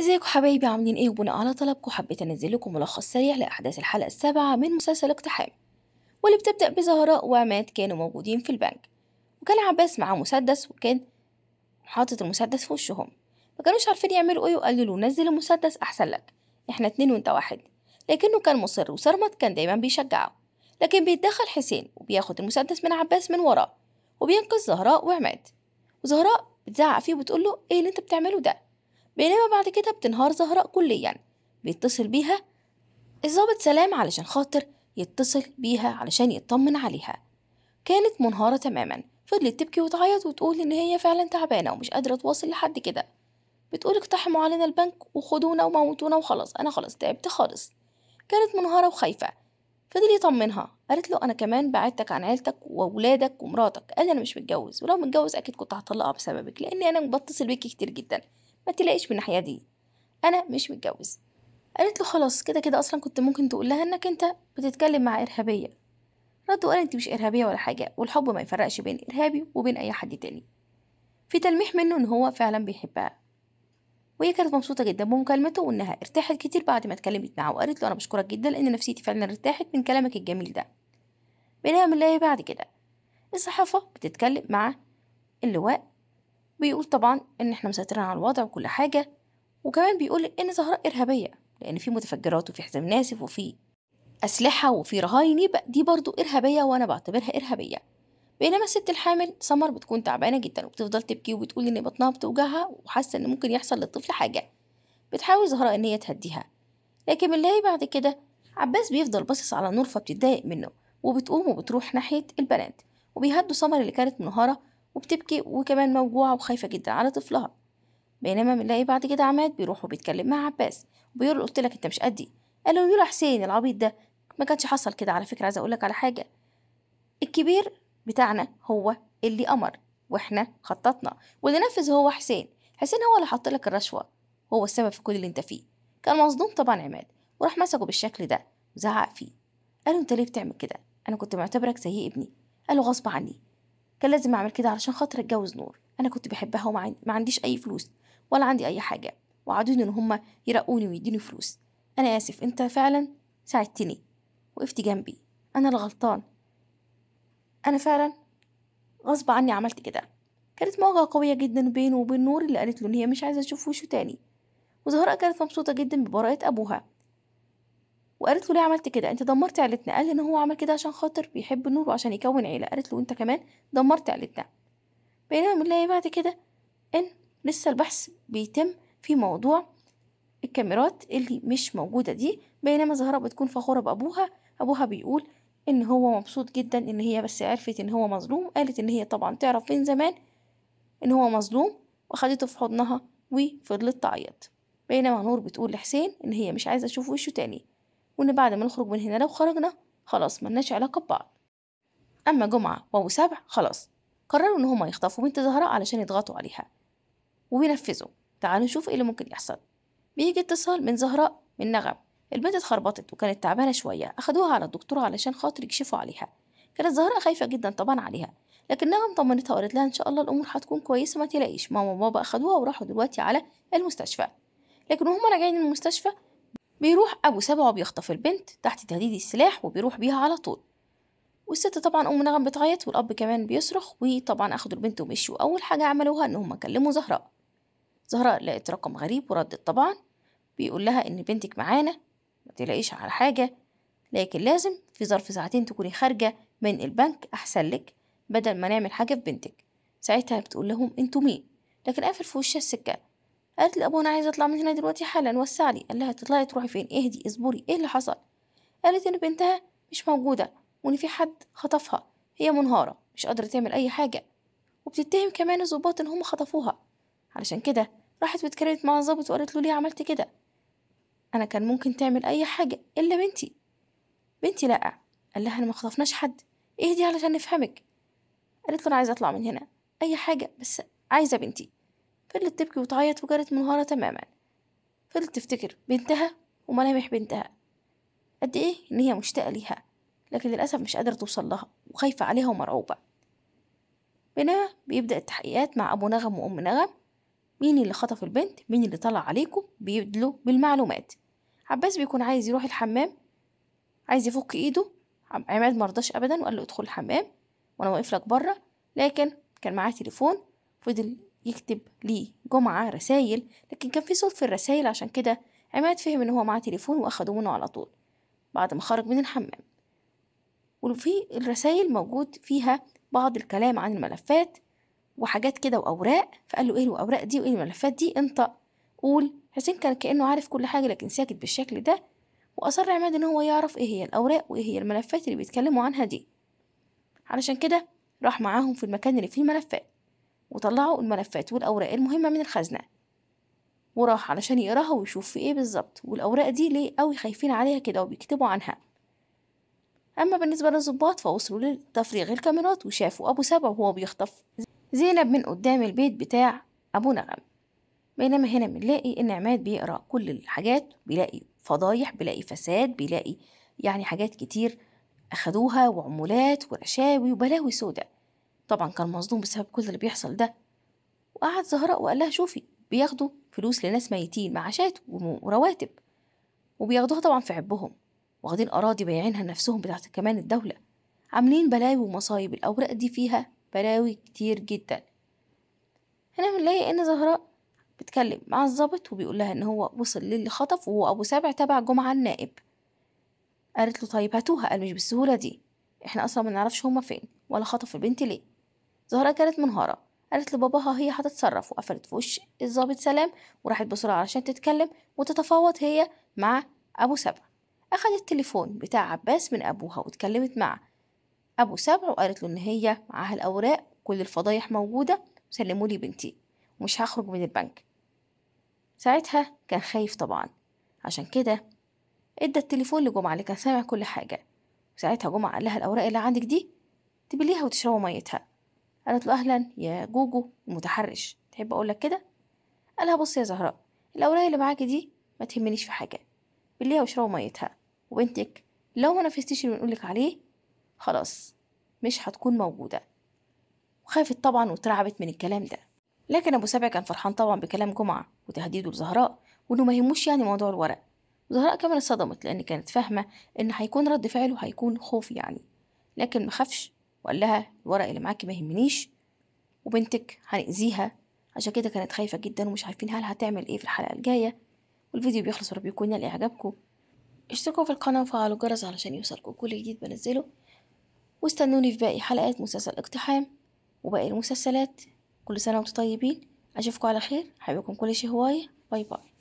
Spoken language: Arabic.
ازيكم حبايبي عاملين ايه وبناء على طلبكم حبيت انزل لكم ملخص سريع لاحداث الحلقه السابعه من مسلسل اقتحام واللي بتبدا بزهراء وعماد كانوا موجودين في البنك وكان عباس معاه مسدس وكان حاطط المسدس في وشهم مكانوش عارفين يعملوا ايه وقال له نزل المسدس احسن لك احنا اتنين وانت واحد لكنه كان مصر وسرمت كان دايما بيشجعه لكن بيتدخل حسين وبياخد المسدس من عباس من وراه وبينقذ زهراء وعماد وزهراء بتزعق فيه وبتقول له ايه اللي انت بتعمله ده بينما بعد كده بتنهار زهراء كليا بيتصل بيها الظابط سلام علشان خاطر يتصل بيها علشان يطمن عليها كانت منهارة تماما فضلت تبكي وتعيط وتقول إن هي فعلا تعبانة ومش قادرة تواصل لحد كده بتقول اقتحموا علينا البنك وخدونا وموتونا وخلاص أنا خلاص تعبت خالص كانت منهارة وخايفة فضل يطمنها قالت له أنا كمان بعدتك عن عيلتك وأولادك ومراتك قال أنا مش متجوز ولو متجوز أكيد كنت هطلقها بسببك لأني أنا بتصل بيكي كتير جدا ما تلاقيش من الناحيه دي انا مش متجوز قالت له خلاص كده كده اصلا كنت ممكن تقول لها انك انت بتتكلم مع ارهابيه رد وقال انت مش ارهابيه ولا حاجه والحب ما يفرقش بين ارهابي وبين اي حد تاني في تلميح منه ان هو فعلا بيحبها وهي كانت مبسوطة جدا بمكالمته وإنها ارتاحت كتير بعد ما اتكلمت معاه وقالت له أنا بشكرك جدا لأن نفسيتي فعلا ارتاحت من كلامك الجميل ده بنعمل إيه بعد كده الصحافة بتتكلم مع اللواء بيقول طبعا ان احنا مسيطرين على الوضع وكل حاجه وكمان بيقول ان زهراء ارهابيه لان في متفجرات وفي حزام ناسف وفي اسلحه وفي رهاين يبقى دي برضو ارهابيه وانا بعتبرها ارهابيه بينما الست الحامل سمر بتكون تعبانه جدا وبتفضل تبكي وبتقول ان بطنها بتوجعها وحاسه ان ممكن يحصل للطفل حاجه بتحاول زهراء ان هي تهديها لكن بنلاقي بعد كده عباس بيفضل باصص على نور فبتتضايق منه وبتقوم وبتروح ناحيه البنات وبيهدوا سمر اللي كانت منهاره وبتبكي وكمان موجوعة وخايفة جدا على طفلها بينما بنلاقي بعد كده عماد بيروح وبيتكلم مع عباس وبيقول له قلت لك انت مش قدي قال له يلا حسين العبيط ده ما كانش حصل كده على فكرة عايزة اقول لك على حاجة الكبير بتاعنا هو اللي أمر واحنا خططنا واللي نفذ هو حسين حسين هو اللي حط لك الرشوة هو السبب في كل اللي انت فيه كان مصدوم طبعا عماد وراح مسكه بالشكل ده وزعق فيه قال له انت ليه بتعمل كده انا كنت معتبرك زي ابني قال له غصب عني كان لازم اعمل كده علشان خاطر اتجوز نور انا كنت بحبها وما عنديش اي فلوس ولا عندي اي حاجه وعدوني ان هما يرقوني ويديني فلوس انا اسف انت فعلا ساعدتني وقفت جنبي انا الغلطان انا فعلا غصب عني عملت كده كانت مواجهة قوية جدا بينه وبين نور اللي قالت له إن هي مش عايزة تشوف وشه تاني وزهراء كانت مبسوطة جدا ببراءة أبوها وقالت له ليه عملت كده انت دمرت عيلتنا قال ان هو عمل كده عشان خاطر بيحب نور وعشان يكون عيله قالت له انت كمان دمرت عيلتنا بينما بنلاقي إيه بعد كده ان لسه البحث بيتم في موضوع الكاميرات اللي مش موجودة دي بينما زهرة بتكون فخورة بأبوها أبوها بيقول إن هو مبسوط جدا إن هي بس عرفت إن هو مظلوم قالت إن هي طبعا تعرف من زمان إن هو مظلوم وخدته في حضنها وفضلت تعيط بينما نور بتقول لحسين إن هي مش عايزة تشوف وشه تاني وإن بعد ما نخرج من هنا لو خرجنا خلاص ملناش علاقة ببعض أما جمعة وأبو سبع خلاص قرروا إن هما يخطفوا بنت زهراء علشان يضغطوا عليها وبينفذوا تعالوا نشوف إيه اللي ممكن يحصل بيجي اتصال من زهراء من نغم البنت اتخربطت وكانت تعبانة شوية أخدوها على الدكتور علشان خاطر يكشفوا عليها كانت زهراء خايفة جدا طبعا عليها لكن نغم طمنتها وقالت لها إن شاء الله الأمور هتكون كويسة ما تلاقيش ماما وبابا أخدوها وراحوا دلوقتي على المستشفى لكن وهما راجعين المستشفى بيروح أبو سبعة وبيخطف البنت تحت تهديد السلاح وبيروح بيها على طول والست طبعا أم نغم بتعيط والأب كمان بيصرخ وطبعا أخدوا البنت ومشوا أول حاجة عملوها إن هما كلموا زهراء زهراء لقت رقم غريب وردت طبعا بيقول لها إن بنتك معانا ما تلاقيش على حاجة لكن لازم في ظرف ساعتين تكوني خارجة من البنك أحسن لك بدل ما نعمل حاجة في بنتك ساعتها بتقول لهم انتوا مين لكن قافل في وشها السكة قالت لأبوها أنا عايزة أطلع من هنا دلوقتي حالا وسع لي قال لها تطلعي تروحي فين اهدي اصبري ايه اللي حصل قالت إن بنتها مش موجودة وإن في حد خطفها هي منهارة مش قادرة تعمل أي حاجة وبتتهم كمان الظباط إن هم خطفوها علشان كده راحت واتكلمت مع الظابط وقالت له ليه عملت كده أنا كان ممكن تعمل أي حاجة إلا بنتي بنتي لأ قال لها أنا ما خطفناش حد اهدي علشان نفهمك قالت له أنا عايزة أطلع من هنا أي حاجة بس عايزة بنتي فضلت تبكي وتعيط وجرت منهارة تماما فضلت تفتكر بنتها وملامح بنتها قد ايه ان هي مشتاقة ليها لكن للأسف مش قادرة توصل لها وخايفة عليها ومرعوبة بينما بيبدأ التحقيقات مع أبو نغم وأم نغم مين اللي خطف البنت مين اللي طلع عليكم بيدلوا بالمعلومات عباس بيكون عايز يروح الحمام عايز يفك ايده عماد مرضاش ابدا وقال له ادخل الحمام وانا واقف لك بره لكن كان معاه تليفون فضل يكتب لي جمعة رسايل لكن كان في صوت في الرسايل عشان كده عماد فهم إن هو معاه تليفون وأخده منه على طول بعد ما خرج من الحمام وفي الرسايل موجود فيها بعض الكلام عن الملفات وحاجات كده وأوراق فقال له إيه الأوراق دي وإيه الملفات دي انطق قول حسين كان كأنه عارف كل حاجة لكن ساكت بالشكل ده وأصر عماد إن هو يعرف إيه هي الأوراق وإيه هي الملفات اللي بيتكلموا عنها دي علشان كده راح معاهم في المكان اللي فيه الملفات وطلعوا الملفات والأوراق المهمة من الخزنة وراح علشان يقراها ويشوف في ايه بالظبط والأوراق دي ليه قوي خايفين عليها كده وبيكتبوا عنها أما بالنسبة للظباط فوصلوا لتفريغ الكاميرات وشافوا أبو سبع وهو بيخطف زينب من قدام البيت بتاع أبو نغم بينما هنا بنلاقي إن عماد بيقرأ كل الحاجات بيلاقي فضايح بيلاقي فساد بيلاقي يعني حاجات كتير أخدوها وعمولات ورشاوي وبلاوي سوداء طبعا كان مصدوم بسبب كل اللي بيحصل ده وقعد زهراء وقال لها شوفي بياخدوا فلوس لناس ميتين معاشات ورواتب وبياخدوها طبعا في عبهم واخدين أراضي بايعينها لنفسهم بتاعت كمان الدولة عاملين بلاوي ومصايب الأوراق دي فيها بلاوي كتير جدا هنا بنلاقي إن زهراء بتكلم مع الظابط وبيقول لها إن هو وصل للي خطف وهو أبو سبع تبع جمعة النائب قالت له طيب هاتوها قال مش بالسهولة دي احنا أصلا ما نعرفش هما فين ولا خطف البنت ليه زهرة كانت منهارة قالت لباباها هي هتتصرف وقفلت في وش الظابط سلام وراحت بسرعة علشان تتكلم وتتفاوض هي مع أبو سبع أخدت التليفون بتاع عباس من أبوها واتكلمت مع أبو سبع وقالت له إن هي معاها الأوراق كل الفضايح موجودة وسلموا لي بنتي ومش هخرج من البنك ساعتها كان خايف طبعا عشان كده ادى التليفون لجمعة اللي كان سامع كل حاجة وساعتها جمعة قال لها الأوراق اللي عندك دي تبليها وتشربوا ميتها قالت له أهلا يا جوجو المتحرش تحب أقولك كده قالها بص يا زهراء الأوراق اللي معاكي دي ما تهمنيش في حاجة بليها واشربوا ميتها وبنتك لو ما نفذتيش اللي بنقولك عليه خلاص مش هتكون موجودة وخافت طبعا واترعبت من الكلام ده لكن أبو سبع كان فرحان طبعا بكلام جمعة وتهديده لزهراء وإنه ما يهموش يعني موضوع الورق زهراء كمان اتصدمت لأن كانت فاهمة إن هيكون رد فعله هيكون خوف يعني لكن مخافش وقال لها الورق اللي معاكي ما يهمنيش وبنتك هنأذيها عشان كده كانت خايفة جدا ومش عارفين هل هتعمل ايه في الحلقة الجاية والفيديو بيخلص ورب يكون ينال إعجابكم اشتركوا في القناة وفعلوا الجرس علشان يوصلكم كل جديد بنزله واستنوني في باقي حلقات مسلسل اقتحام وباقي المسلسلات كل سنة وانتم طيبين أشوفكم على خير حبيبكم كل شيء هواية باي باي